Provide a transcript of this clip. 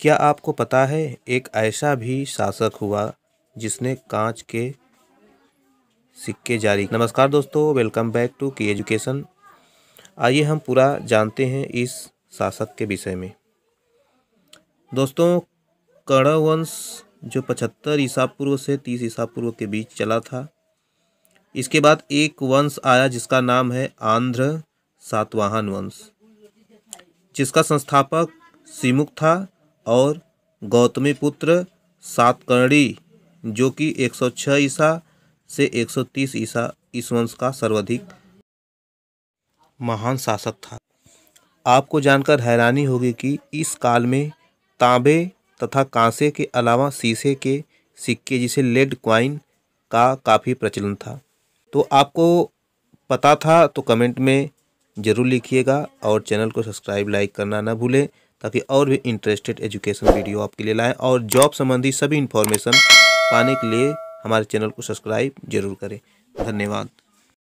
क्या आपको पता है एक ऐसा भी शासक हुआ जिसने कांच के सिक्के जारी नमस्कार दोस्तों वेलकम बैक टू की एजुकेशन आइए हम पूरा जानते हैं इस शासक के विषय में दोस्तों कर्ण वंश जो पचहत्तर ईसा पूर्व से तीस ईसा पूर्व के बीच चला था इसके बाद एक वंश आया जिसका नाम है आंध्र सातवाहन वंश जिसका संस्थापक सिमुक था और गौतमी पुत्र सातकर्णी जो कि 106 ईसा से 130 ईसा वंश का सर्वाधिक महान शासक था आपको जानकर हैरानी होगी कि इस काल में तांबे तथा कांसे के अलावा शीशे के सिक्के जिसे लेड क्वाइन का काफ़ी प्रचलन था तो आपको पता था तो कमेंट में ज़रूर लिखिएगा और चैनल को सब्सक्राइब लाइक करना ना भूलें ताकि और भी इंटरेस्टेड एजुकेशन वीडियो आपके लिए लाएँ और जॉब संबंधी सभी इन्फॉर्मेशन पाने के लिए हमारे चैनल को सब्सक्राइब जरूर करें धन्यवाद